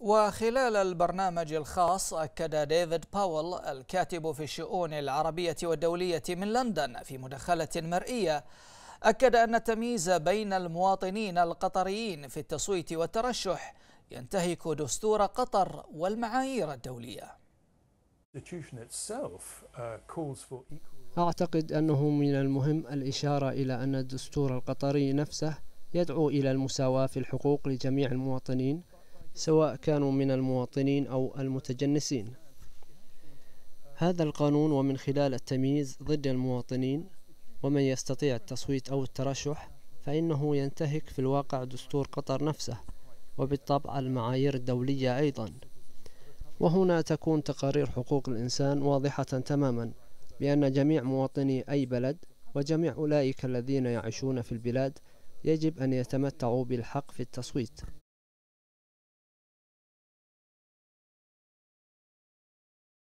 وخلال البرنامج الخاص أكد ديفيد باول الكاتب في الشؤون العربية والدولية من لندن في مداخلة مرئية أكد أن التمييز بين المواطنين القطريين في التصويت والترشح ينتهك دستور قطر والمعايير الدولية uh, أعتقد أنه من المهم الإشارة إلى أن الدستور القطري نفسه يدعو إلى المساواة في الحقوق لجميع المواطنين سواء كانوا من المواطنين أو المتجنسين هذا القانون ومن خلال التمييز ضد المواطنين ومن يستطيع التصويت أو الترشح فإنه ينتهك في الواقع دستور قطر نفسه وبالطبع المعايير الدولية أيضا وهنا تكون تقارير حقوق الإنسان واضحة تماما بأن جميع مواطني أي بلد وجميع أولئك الذين يعيشون في البلاد يجب أن يتمتعوا بالحق في التصويت